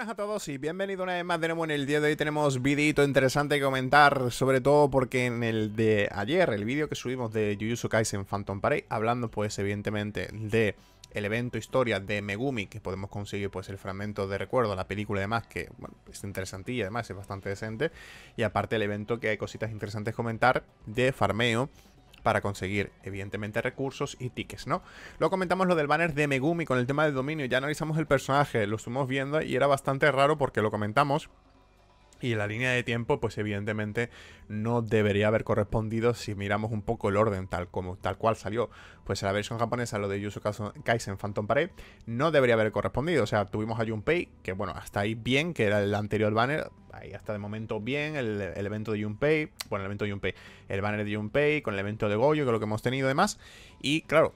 buenas a todos y bienvenidos una vez más. de nuevo en el día de hoy tenemos videito interesante que comentar, sobre todo porque en el de ayer, el vídeo que subimos de Jujutsu Kaisen Phantom Parade, hablando pues evidentemente de el evento historia de Megumi, que podemos conseguir pues el fragmento de recuerdo, la película y demás, que bueno, es interesantilla, además es bastante decente. Y aparte el evento que hay cositas interesantes comentar de farmeo para conseguir, evidentemente, recursos y tickets, ¿no? Luego comentamos lo del banner de Megumi con el tema del dominio, ya analizamos el personaje, lo estuvimos viendo y era bastante raro porque lo comentamos y la línea de tiempo, pues evidentemente no debería haber correspondido si miramos un poco el orden tal como tal cual salió. Pues la versión japonesa, lo de Yusuke Kaisen Phantom Parade, no debería haber correspondido. O sea, tuvimos a Junpei, que bueno, hasta ahí bien, que era el anterior banner, ahí hasta de momento bien, el, evento de Junpei, bueno, el evento de Junpei, el banner de Junpei con el evento de Goyo, que lo que hemos tenido además Y claro,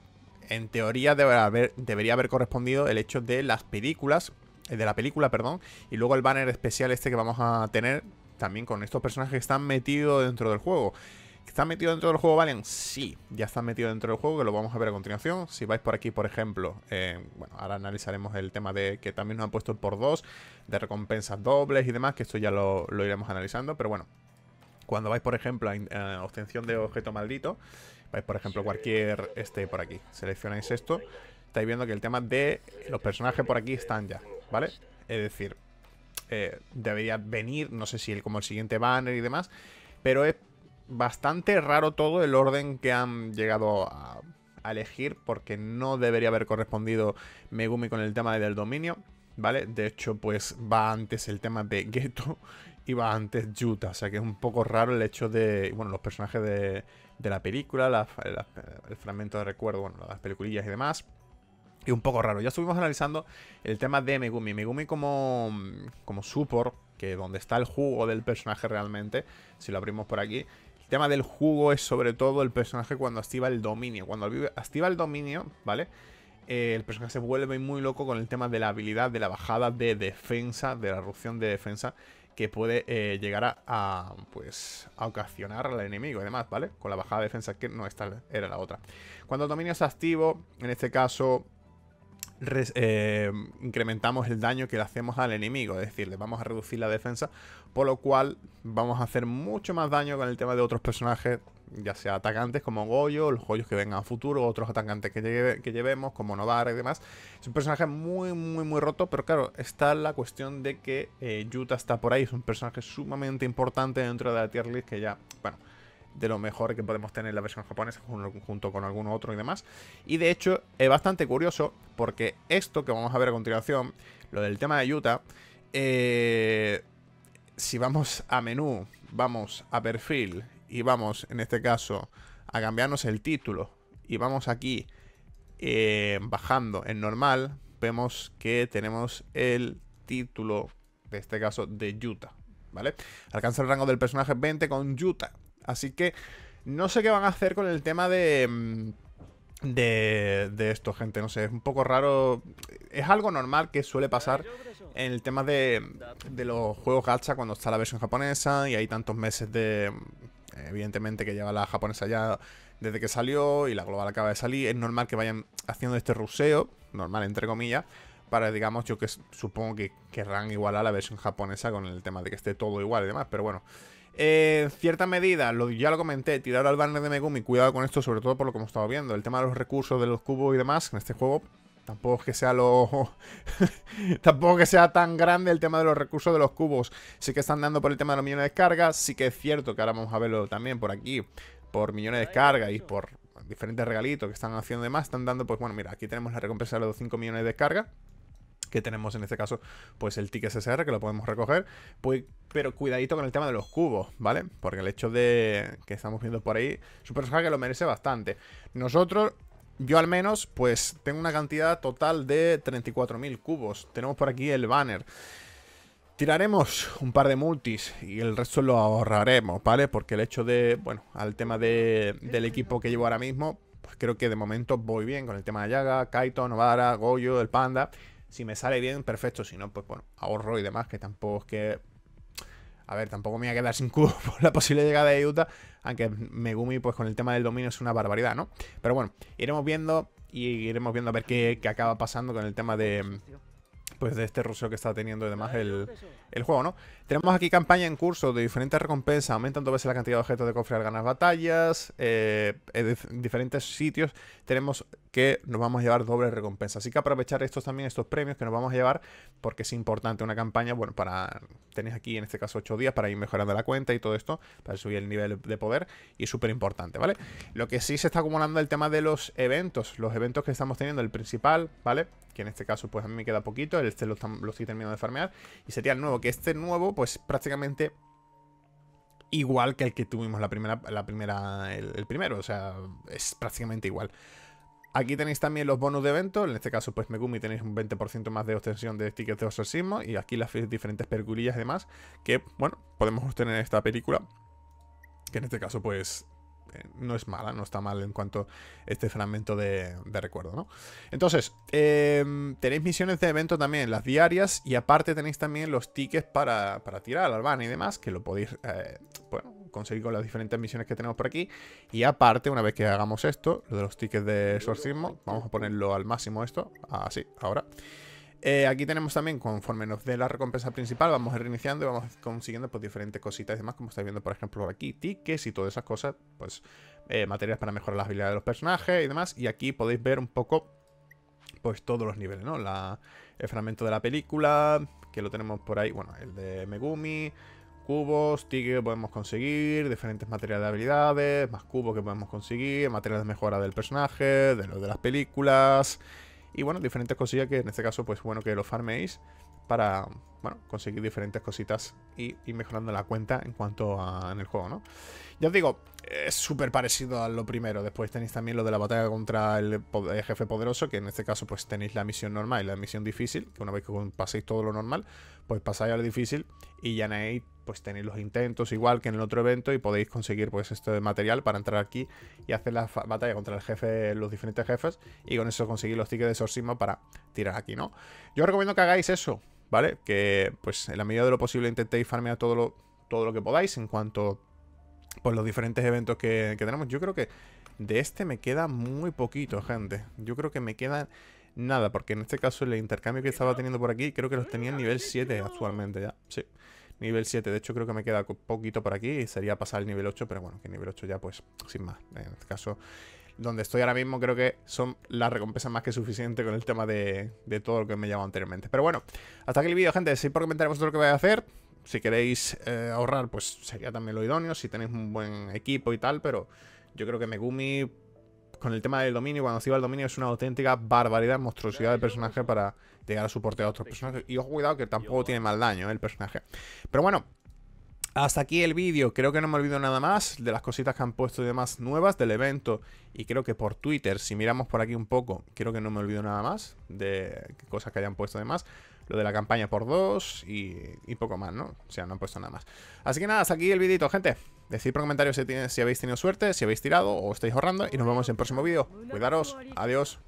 en teoría debería haber correspondido el hecho de las películas eh, de la película, perdón, y luego el banner especial este que vamos a tener también con estos personajes que están metidos dentro del juego. ¿Están metidos dentro del juego Valen? Sí, ya están metidos dentro del juego, que lo vamos a ver a continuación. Si vais por aquí, por ejemplo, eh, bueno, ahora analizaremos el tema de que también nos han puesto por dos, de recompensas dobles y demás, que esto ya lo iremos analizando, pero bueno, cuando vais, por ejemplo, a, obtención de objeto maldito, vais, por ejemplo, cualquier este por aquí, seleccionáis esto, estáis viendo que el tema de los personajes por aquí están ya, ¿vale? Es decir, eh, debería venir, no sé si el, como el siguiente banner y demás, pero es bastante raro todo el orden que han llegado a elegir porque no debería haber correspondido Megumi con el tema del dominio, ¿vale? De hecho, pues va antes el tema de Ghetto iba antes Yuta, O sea que es un poco raro el hecho de. Bueno, los personajes de, de la película, el fragmento de recuerdo, bueno, las peliculillas y demás. Y un poco raro. Ya estuvimos analizando el tema de Megumi. Megumi como, como support, que donde está el jugo del personaje realmente, si lo abrimos por aquí. El tema del jugo es sobre todo el personaje cuando activa el dominio. Cuando activa el dominio, ¿vale? Eh, el personaje se vuelve muy loco con el tema de la habilidad, de la bajada de defensa, de la erupción de defensa que puede eh, llegar a, pues ocasionar al enemigo y demás, ¿vale? Con la bajada de defensa que no esta era la otra. Cuando el dominio es activo, en este caso eh, incrementamos el daño que le hacemos al enemigo, es decir, le vamos a reducir la defensa, por lo cual vamos a hacer mucho más daño con el tema de otros personajes ya sea atacantes como Goyo, los Goyos que vengan a futuro, otros atacantes que, lleve, que llevemos como Novar y demás. Es un personaje muy, muy, muy roto, pero claro, está la cuestión de que eh, Yuta está por ahí, es un personaje sumamente importante dentro de la tier list que ya, bueno, de lo mejor que podemos tener en la versión japonesa junto con alguno otro y demás. Y de hecho, es bastante curioso porque esto que vamos a ver a continuación, lo del tema de Yuta, eh, si vamos a menú, vamos a perfil y vamos, en este caso, a cambiarnos el título y vamos aquí eh, bajando en normal, vemos que tenemos el título, de este caso, de Yuta, ¿vale? Alcanza el rango del personaje 20 con Yuta. Así que no sé qué van a hacer con el tema de... Mm, de, de esto, gente, no sé, es un poco raro. Es algo normal que suele pasar en el tema de, de los juegos gacha cuando está la versión japonesa y hay tantos meses de, evidentemente que lleva la japonesa ya desde que salió y la global acaba de salir, es normal que vayan haciendo este ruseo, normal entre comillas, para, digamos, yo que supongo que querrán igualar la versión japonesa con el tema de que esté todo igual y demás, pero bueno. en cierta medida, lo, ya lo comenté, tirar al banner de Megumi, cuidado con esto, sobre todo por lo que hemos estado viendo, el tema de los recursos de los cubos y demás en este juego, Tampoco que sea lo. Tampoco que sea tan grande el tema de los recursos de los cubos. Sí que están dando por el tema de los millones de descargas. Sí que es cierto que ahora vamos a verlo también por aquí. Por millones de descargas y por diferentes regalitos que están haciendo más. Están dando, pues bueno, mira, aquí tenemos la recompensa de los 5 millones de descargas que tenemos en este caso, pues el ticket SSR, que lo podemos recoger, pues, pero cuidadito con el tema de los cubos, ¿vale? Porque el hecho de que estamos viendo por ahí, Super Saga que lo merece bastante. Nosotros yo al menos, pues tengo una cantidad total de 34.000 cubos. Tenemos por aquí el banner. Tiraremos un par de multis y el resto lo ahorraremos, ¿vale? Porque el hecho de, bueno, al tema del equipo que llevo ahora mismo, pues creo que de momento voy bien con el tema de Yaga, Kaito, Novara, Goyo, el Panda. Si me sale bien, perfecto. Si no, pues bueno, ahorro y demás, que tampoco es que a ver, tampoco me voy a quedar sin cubo por la posible llegada de Utah, aunque Megumi, pues con el tema del dominio es una barbaridad, ¿no? Pero bueno, iremos viendo y iremos viendo a ver qué, acaba pasando con el tema de, pues de este ruso que está teniendo y demás el, el juego, ¿no? Tenemos aquí campaña en curso de diferentes recompensas, aumentando veces la cantidad de objetos de cofre al ganar batallas, en eh, eh, diferentes sitios tenemos que nos vamos a llevar doble recompensa. Así que aprovechar estos también, estos premios que nos vamos a llevar, porque es importante una campaña, bueno, para, tenéis aquí en este caso 8 días para ir mejorando la cuenta y todo esto, para subir el nivel de poder, y es súper importante, ¿vale? Lo que sí se está acumulando el tema de los eventos, los eventos que estamos teniendo, el principal, ¿vale? Que en este caso pues a mí me queda poquito, este lo, lo estoy terminando de farmear, y sería el nuevo este nuevo, pues prácticamente igual que el que tuvimos la primera, la primera el, primero, o sea, es prácticamente igual. Aquí tenéis también los bonus de evento. en este caso pues Megumi tenéis un 20% más de obtención de tickets de exorcismo y aquí las diferentes perculillas y demás que, bueno, podemos obtener en esta película, que en este caso pues eh, no es mala, no está mal en cuanto a este fragmento de, recuerdo, ¿no? Entonces, em, tenéis misiones de evento también, las diarias, y aparte tenéis también los tickets para, tirar al van y demás, que lo podéis, eh, conseguir con las diferentes misiones que tenemos por aquí. Y aparte, una vez que hagamos esto, lo de los tickets de exorcismo, vamos a ponerlo al máximo esto, así, ahora. Eh, aquí tenemos también, conforme nos dé la recompensa principal, vamos reiniciando y vamos consiguiendo pues, diferentes cositas y demás, como estáis viendo, por ejemplo, aquí, tickets y todas esas cosas, pues eh, materiales para mejorar las habilidades de los personajes y demás. Y aquí podéis ver un poco, pues todos los niveles, ¿no? el fragmento de la película, que lo tenemos por ahí, bueno, el de Megumi, cubos, tickets que podemos conseguir, diferentes materiales de habilidades, más cubos que podemos conseguir, materiales de mejora del personaje, de los de las películas y bueno, diferentes cosillas que en este caso, pues bueno, que lo farméis para, conseguir diferentes cositas y ir mejorando la cuenta en cuanto a en el juego, ¿no? Ya os digo, es súper parecido a lo primero. Después tenéis también lo de la batalla contra el, jefe poderoso, que en este caso pues tenéis la misión normal y la misión difícil, que una vez que paséis todo lo normal, pues pasáis a lo difícil y ya pues tenéis los intentos igual que en el otro evento y podéis conseguir pues este material para entrar aquí y hacer la batalla contra el jefe, los diferentes jefes y con eso conseguir los tickets de Sorcismo para tirar aquí, ¿no? Yo recomiendo que hagáis eso, ¿vale? Que pues en la medida de lo posible intentéis farmear todo lo, todo lo que podáis en cuanto pues los diferentes eventos que, tenemos. Yo creo que de este me queda muy poquito, gente. Yo creo que me queda nada, porque en este caso el intercambio que estaba teniendo por aquí creo que los tenía en nivel 7 actualmente ya, sí nivel 7. De hecho, creo que me queda poquito por aquí y sería pasar el nivel 8, pero bueno, que nivel 8 ya pues sin más. En este caso, donde estoy ahora mismo creo que son las recompensas más que suficientes con el tema de, todo lo que me he anteriormente. Pero bueno, hasta aquí el vídeo, gente. Si por comentar vosotros lo que vais a hacer, si queréis eh, ahorrar, pues sería también lo idóneo, si tenéis un buen equipo y tal, pero yo creo que Megumi con el tema del dominio, cuando se iba al dominio es una auténtica barbaridad, monstruosidad de personaje para llegar a soporte a otros personajes. Y ojo, cuidado que tampoco tiene mal daño ¿eh? el personaje. Pero bueno, hasta aquí el vídeo, creo que no me olvido nada más de las cositas que han puesto y demás nuevas del evento y creo que por Twitter, si miramos por aquí un poco, creo que no me olvido nada más de cosas que hayan puesto de demás, lo de la campaña por dos y, poco más, ¿no? O sea, no han puesto nada más. Así que nada, hasta aquí el vídeo, gente. Decid por comentarios si, si habéis tenido suerte, si habéis tirado o estáis ahorrando. Y nos vemos en el próximo vídeo. Cuidaros. Adiós.